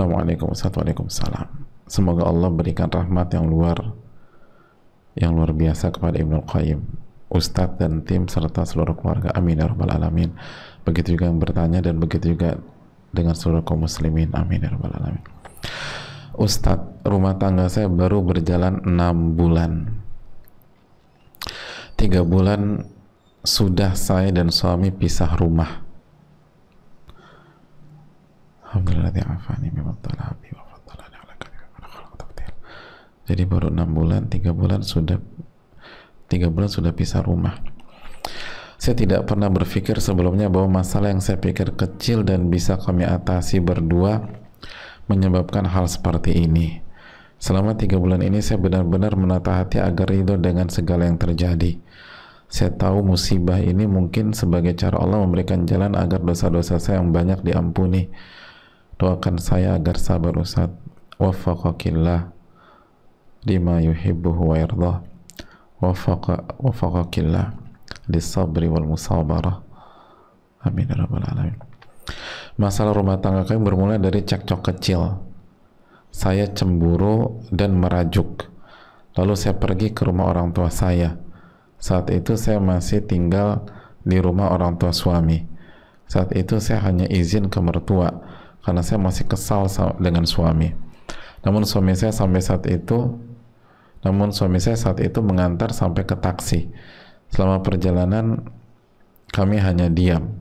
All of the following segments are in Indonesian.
Assalamualaikum warahmatullahi wabarakatuh. Semoga Allah berikan rahmat yang luar yang luar biasa kepada Ibnu Qayyim, Ustadz dan tim serta seluruh keluarga. Amin ya rabbal alamin. Begitu juga yang bertanya dan begitu juga dengan seluruh kaum muslimin. Amin ya rabbal alamin. Ustadz, rumah tangga saya baru berjalan 6 bulan. 3 bulan sudah saya dan suami pisah rumah Alhamdulillah afani ya jadi baru enam bulan tiga bulan sudah tiga bulan sudah pisah rumah saya tidak pernah berpikir sebelumnya bahwa masalah yang saya pikir kecil dan bisa kami atasi berdua menyebabkan hal seperti ini selama tiga bulan ini saya benar-benar menata hati agar ridho dengan segala yang terjadi saya tahu musibah ini mungkin sebagai cara Allah memberikan jalan agar dosa-dosa saya yang banyak diampuni doakan saya agar sabar Ustaz wafaqakillah lima yuhibbuhu wa yardah wafaqa, wafaqakillah lisabri wal musabarah amin ya rabbal alamin masalah rumah tangga kami bermula dari cekcok kecil saya cemburu dan merajuk lalu saya pergi ke rumah orang tua saya saat itu saya masih tinggal di rumah orang tua suami saat itu saya hanya izin ke mertua karena saya masih kesal dengan suami. Namun suami saya sampai saat itu, namun suami saya saat itu mengantar sampai ke taksi. Selama perjalanan kami hanya diam.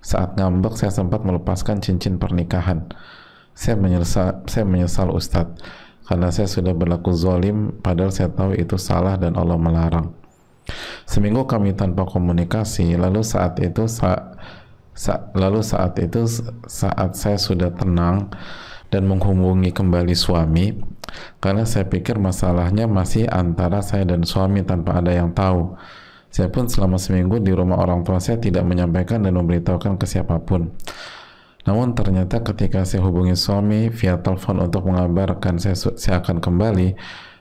Saat ngambek saya sempat melepaskan cincin pernikahan. Saya menyesal, saya menyesal Ustadz karena saya sudah berlaku zolim padahal saya tahu itu salah dan Allah melarang. Seminggu kami tanpa komunikasi, lalu saat itu saat Sa lalu saat itu saat saya sudah tenang dan menghubungi kembali suami karena saya pikir masalahnya masih antara saya dan suami tanpa ada yang tahu. Saya pun selama seminggu di rumah orang tua saya tidak menyampaikan dan memberitahukan ke siapapun. Namun ternyata ketika saya hubungi suami via telepon untuk mengabarkan saya, saya akan kembali,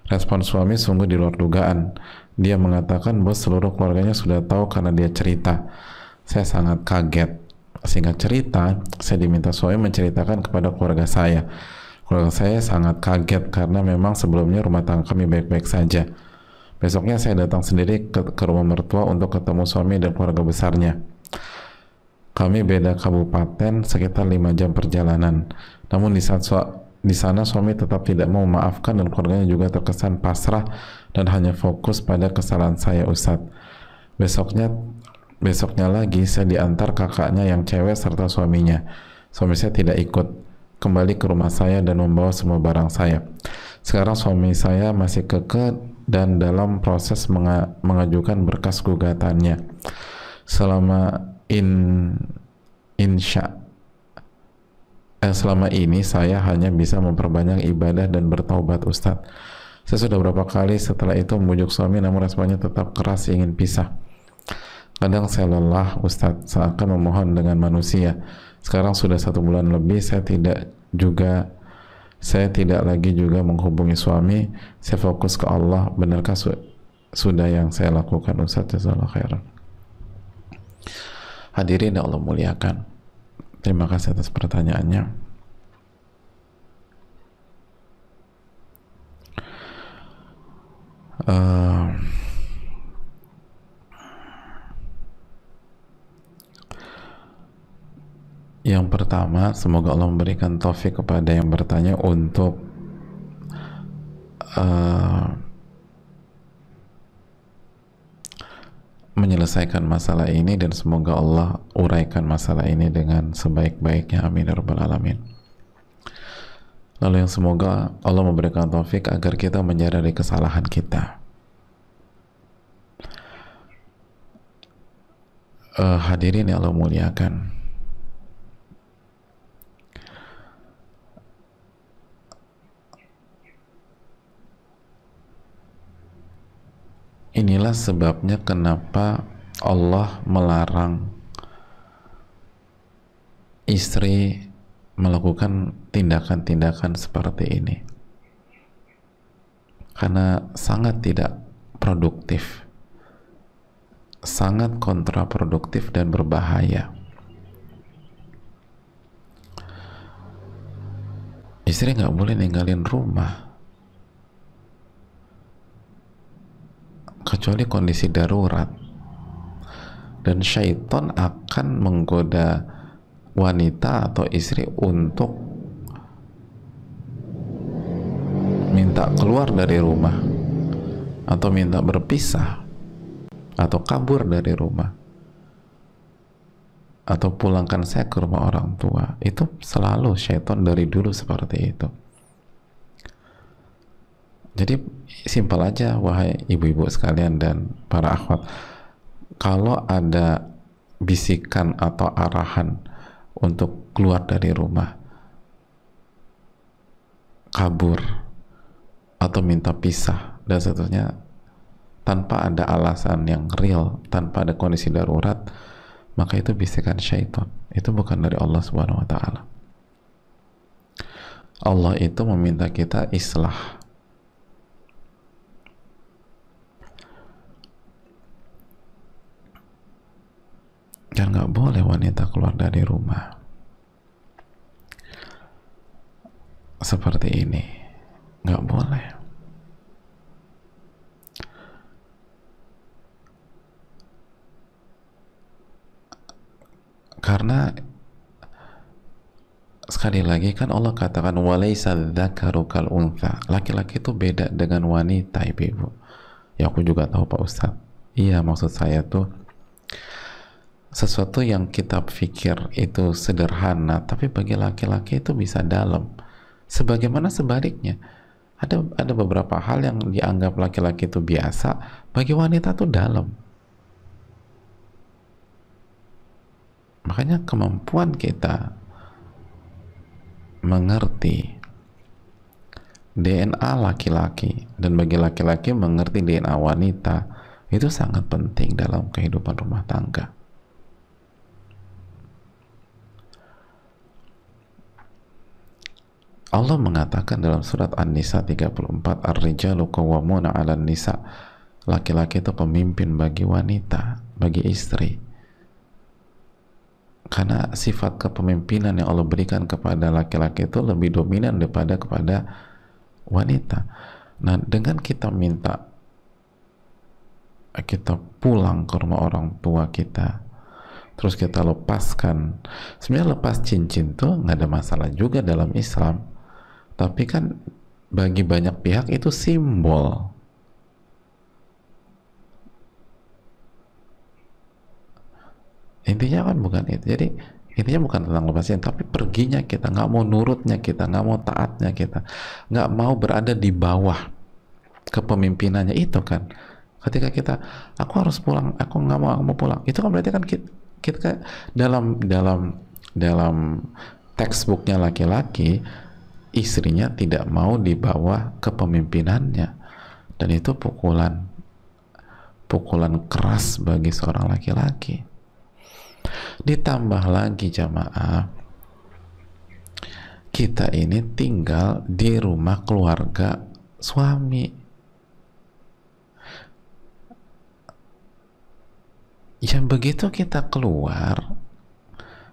respon suami sungguh di luar dugaan. Dia mengatakan bahwa seluruh keluarganya sudah tahu karena dia cerita. Saya sangat kaget. Singkat cerita, saya diminta suami menceritakan kepada keluarga saya. Keluarga saya sangat kaget karena memang sebelumnya rumah tangga kami baik-baik saja. Besoknya saya datang sendiri ke, ke rumah mertua untuk ketemu suami dan keluarga besarnya. Kami beda kabupaten sekitar 5 jam perjalanan. Namun di saat di sana suami tetap tidak mau memaafkan dan keluarganya juga terkesan pasrah dan hanya fokus pada kesalahan saya Ustadz. Besoknya besoknya lagi saya diantar kakaknya yang cewek serta suaminya. Suami saya tidak ikut kembali ke rumah saya dan membawa semua barang saya. Sekarang suami saya masih keke dan dalam proses menga mengajukan berkas gugatannya. Selama in insya eh, selama ini saya hanya bisa memperbanyak ibadah dan bertaubat Ustadz. Saya sudah berapa kali setelah itu membujuk suami namun responnya tetap keras ingin pisah kadang saya lelah Ustadz seakan memohon dengan manusia sekarang sudah satu bulan lebih saya tidak juga saya tidak lagi juga menghubungi suami saya fokus ke Allah benarkah su sudah yang saya lakukan Ustaz Jazakallah khairan hadirin yang Allah muliakan terima kasih atas pertanyaannya uh, Yang pertama, semoga Allah memberikan taufik kepada yang bertanya untuk uh, menyelesaikan masalah ini dan semoga Allah uraikan masalah ini dengan sebaik-baiknya amin ya rabbal alamin lalu yang semoga Allah memberikan taufik agar kita menyadari kesalahan kita uh, hadirin yang Allah muliakan Inilah sebabnya kenapa Allah melarang istri melakukan tindakan-tindakan seperti ini. Karena sangat tidak produktif. Sangat kontraproduktif dan berbahaya. Istri nggak boleh ninggalin rumah kecuali kondisi darurat dan syaitan akan menggoda wanita atau istri untuk minta keluar dari rumah atau minta berpisah atau kabur dari rumah atau pulangkan saya ke rumah orang tua itu selalu syaitan dari dulu seperti itu jadi simpel aja wahai ibu-ibu sekalian dan para akhwat. Kalau ada bisikan atau arahan untuk keluar dari rumah, kabur atau minta pisah dan seterusnya tanpa ada alasan yang real, tanpa ada kondisi darurat, maka itu bisikan syaitan. Itu bukan dari Allah Subhanahu wa taala. Allah itu meminta kita islah dan nggak boleh wanita keluar dari rumah seperti ini nggak boleh karena sekali lagi kan Allah katakan walaisa dzakaru kal untha. Laki-laki itu beda dengan wanita, Ibu. Ya aku juga tahu Pak Ustaz. Iya, maksud saya tuh sesuatu yang kita pikir itu sederhana, tapi bagi laki-laki itu bisa dalam. Sebagaimana sebaliknya, ada ada beberapa hal yang dianggap laki-laki itu biasa, bagi wanita itu dalam. Makanya kemampuan kita mengerti DNA laki-laki dan bagi laki-laki mengerti DNA wanita itu sangat penting dalam kehidupan rumah tangga. Allah mengatakan dalam surat An-Nisa 34 Ar-rijalu qawwamuna ala nisa laki-laki itu pemimpin bagi wanita, bagi istri. Karena sifat kepemimpinan yang Allah berikan kepada laki-laki itu lebih dominan daripada kepada wanita. Nah, dengan kita minta kita pulang ke rumah orang tua kita, terus kita lepaskan. Sebenarnya lepas cincin tuh nggak ada masalah juga dalam Islam tapi kan bagi banyak pihak itu simbol intinya kan bukan itu jadi intinya bukan tentang lepasin, tapi perginya kita nggak mau nurutnya kita nggak mau taatnya kita nggak mau berada di bawah kepemimpinannya itu kan ketika kita aku harus pulang aku nggak mau aku mau pulang itu kan berarti kan kita, kita dalam dalam dalam textbooknya laki-laki istrinya tidak mau dibawa kepemimpinannya dan itu pukulan pukulan keras bagi seorang laki-laki ditambah lagi jamaah kita ini tinggal di rumah keluarga suami yang begitu kita keluar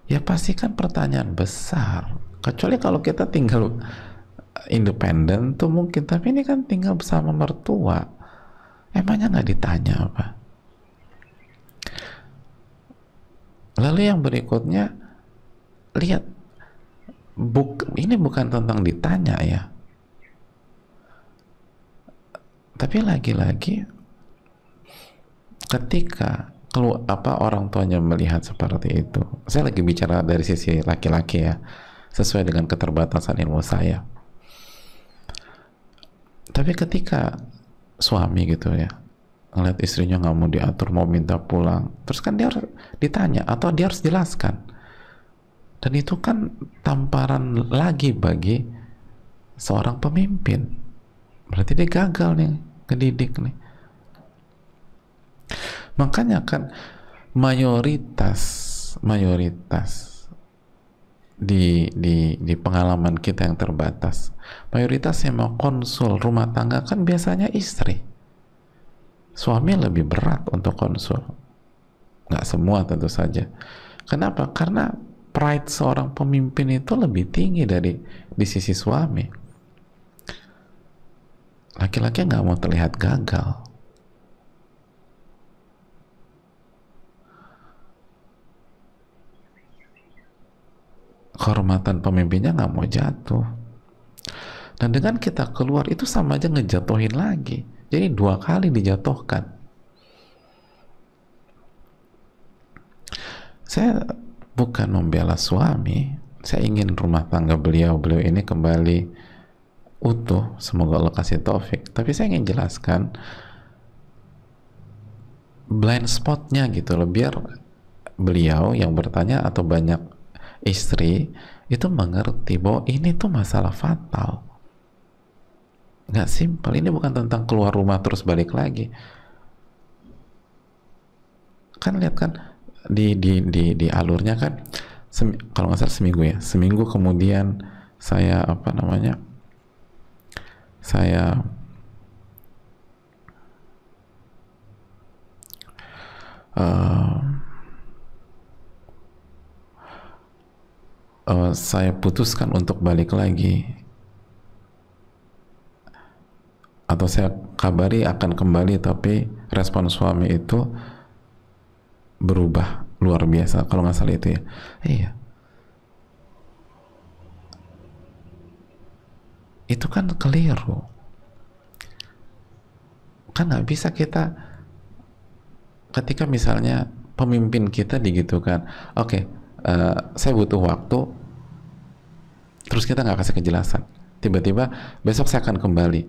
ya pastikan pertanyaan besar kecuali kalau kita tinggal eh, independen tuh mungkin tapi ini kan tinggal bersama mertua emangnya nggak ditanya apa lalu yang berikutnya lihat buk ini bukan tentang ditanya ya tapi lagi-lagi ketika kalau apa orang tuanya melihat seperti itu saya lagi bicara dari sisi laki-laki ya sesuai dengan keterbatasan ilmu saya. Tapi ketika suami gitu ya, ngeliat istrinya nggak mau diatur, mau minta pulang, terus kan dia harus ditanya atau dia harus jelaskan. Dan itu kan tamparan lagi bagi seorang pemimpin. Berarti dia gagal nih, ngedidik nih. Makanya kan mayoritas mayoritas di, di, di pengalaman kita yang terbatas mayoritas yang mau konsul rumah tangga kan biasanya istri suami lebih berat untuk konsul nggak semua tentu saja kenapa? karena pride seorang pemimpin itu lebih tinggi dari di sisi suami laki-laki nggak mau terlihat gagal kehormatan pemimpinnya nggak mau jatuh. Dan dengan kita keluar itu sama aja ngejatuhin lagi. Jadi dua kali dijatuhkan. Saya bukan membela suami, saya ingin rumah tangga beliau beliau ini kembali utuh semoga Allah kasih taufik tapi saya ingin jelaskan blind spotnya gitu loh biar beliau yang bertanya atau banyak istri itu mengerti bahwa ini tuh masalah fatal nggak simpel ini bukan tentang keluar rumah terus balik lagi kan lihat kan di di di di alurnya kan kalau nggak salah seminggu ya seminggu kemudian saya apa namanya saya uh, uh, saya putuskan untuk balik lagi atau saya kabari akan kembali tapi respon suami itu berubah luar biasa kalau nggak salah itu ya iya itu kan keliru kan nggak bisa kita ketika misalnya pemimpin kita digitukan oke okay, uh, saya butuh waktu terus kita nggak kasih kejelasan tiba-tiba besok saya akan kembali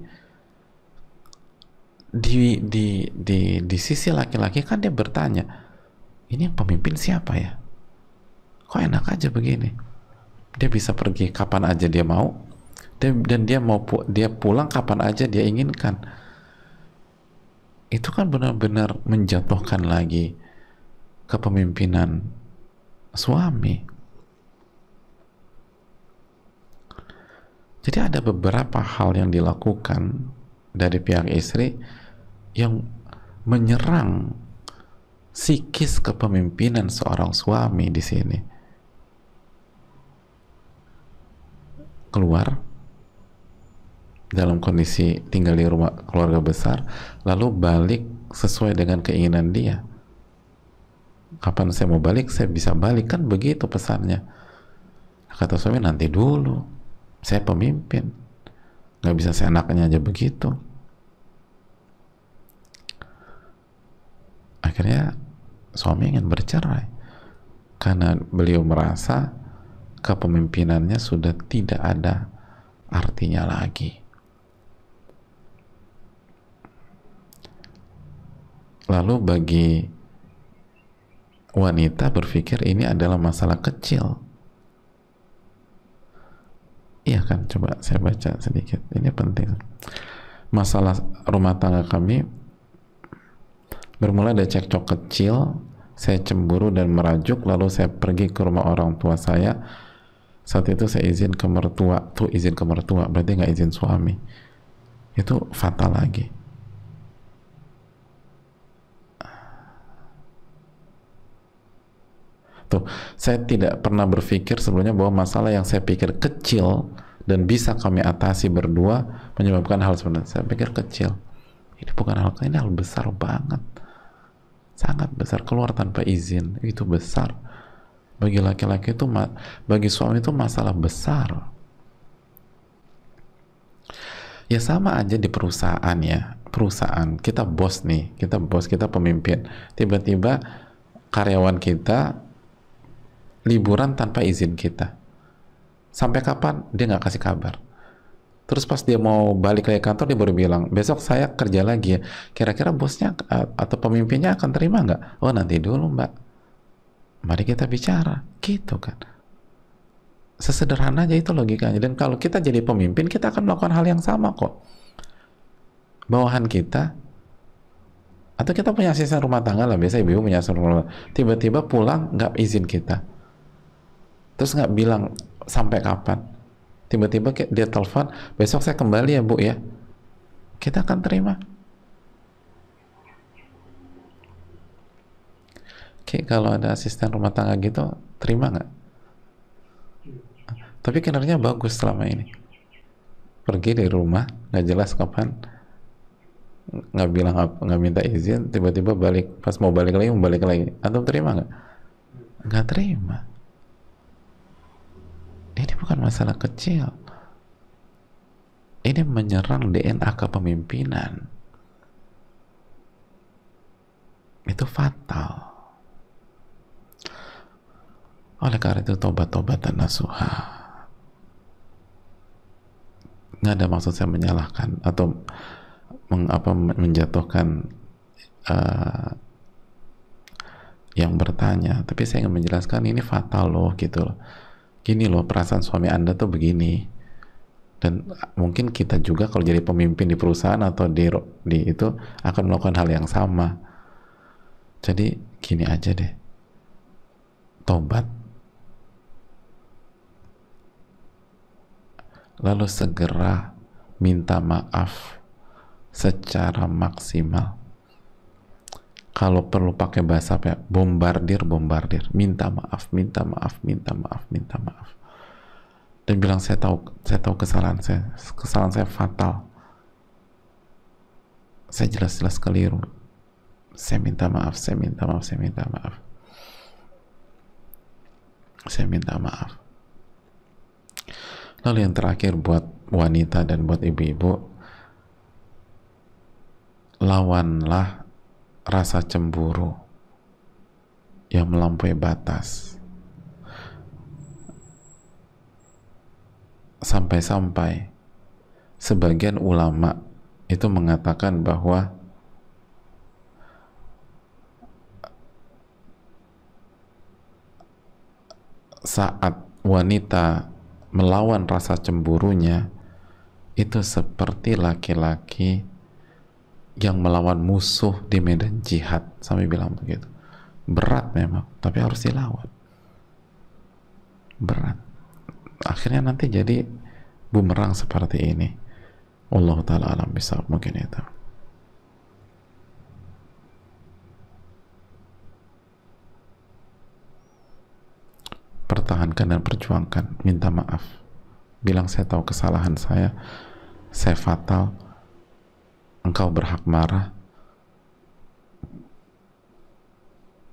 di di di di sisi laki-laki kan dia bertanya ini yang pemimpin siapa ya kok enak aja begini dia bisa pergi kapan aja dia mau dan, dan dia mau pu dia pulang kapan aja dia inginkan itu kan benar-benar menjatuhkan lagi kepemimpinan suami. Jadi ada beberapa hal yang dilakukan dari pihak istri yang menyerang psikis kepemimpinan seorang suami di sini. Keluar dalam kondisi tinggal di rumah keluarga besar, lalu balik sesuai dengan keinginan dia kapan saya mau balik saya bisa balik kan begitu pesannya kata suami nanti dulu saya pemimpin nggak bisa seenaknya aja begitu akhirnya suami ingin bercerai karena beliau merasa kepemimpinannya sudah tidak ada artinya lagi lalu bagi wanita berpikir ini adalah masalah kecil. Iya kan? Coba saya baca sedikit. Ini penting. Masalah rumah tangga kami bermula dari cekcok kecil. Saya cemburu dan merajuk, lalu saya pergi ke rumah orang tua saya. Saat itu saya izin ke mertua. Tuh izin ke mertua, berarti nggak izin suami. Itu fatal lagi Tuh, gitu. saya tidak pernah berpikir sebelumnya bahwa masalah yang saya pikir kecil dan bisa kami atasi berdua menyebabkan hal sebenarnya saya pikir kecil. Ini bukan hal ini hal besar banget. Sangat besar keluar tanpa izin, itu besar. Bagi laki-laki itu bagi suami itu masalah besar. Ya sama aja di perusahaan ya. Perusahaan, kita bos nih, kita bos, kita pemimpin. Tiba-tiba karyawan kita liburan tanpa izin kita. Sampai kapan dia nggak kasih kabar. Terus pas dia mau balik ke kantor dia baru bilang besok saya kerja lagi ya. Kira-kira bosnya atau pemimpinnya akan terima nggak? Oh nanti dulu mbak. Mari kita bicara. Gitu kan. Sesederhana aja itu logikanya. Dan kalau kita jadi pemimpin kita akan melakukan hal yang sama kok. Bawahan kita atau kita punya asisten rumah tangga lah biasanya ibu punya asisten rumah tangga tiba-tiba pulang nggak izin kita terus nggak bilang sampai kapan tiba-tiba dia telepon besok saya kembali ya bu ya kita akan terima Oke, kalau ada asisten rumah tangga gitu, terima nggak? Tapi kinerjanya bagus selama ini. Pergi dari rumah, nggak jelas kapan, nggak bilang nggak minta izin, tiba-tiba balik pas mau balik lagi mau balik lagi, atau terima nggak? Nggak terima ini bukan masalah kecil ini menyerang DNA kepemimpinan itu fatal oleh karena itu tobat-tobatan nasuha nggak ada maksud saya menyalahkan atau mengapa menjatuhkan uh, yang bertanya tapi saya ingin menjelaskan ini fatal loh gitu loh gini loh perasaan suami anda tuh begini dan mungkin kita juga kalau jadi pemimpin di perusahaan atau di, di itu akan melakukan hal yang sama jadi gini aja deh tobat lalu segera minta maaf secara maksimal kalau perlu pakai bahasa apa ya, bombardir, bombardir, minta maaf, minta maaf, minta maaf, minta maaf. Dan bilang saya tahu, saya tahu kesalahan saya, kesalahan saya fatal. Saya jelas-jelas keliru. Saya minta maaf, saya minta maaf, saya minta maaf. Saya minta maaf. Lalu yang terakhir buat wanita dan buat ibu-ibu, lawanlah rasa cemburu yang melampaui batas. Sampai-sampai sebagian ulama itu mengatakan bahwa saat wanita melawan rasa cemburunya itu seperti laki-laki yang melawan musuh di medan jihad sampai bilang begitu berat memang tapi harus dilawan berat akhirnya nanti jadi bumerang seperti ini Allah taala alam bisa mungkin itu pertahankan dan perjuangkan minta maaf bilang saya tahu kesalahan saya saya fatal engkau berhak marah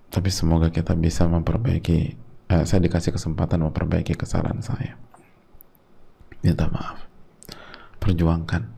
tapi semoga kita bisa memperbaiki eh, saya dikasih kesempatan memperbaiki kesalahan saya minta maaf perjuangkan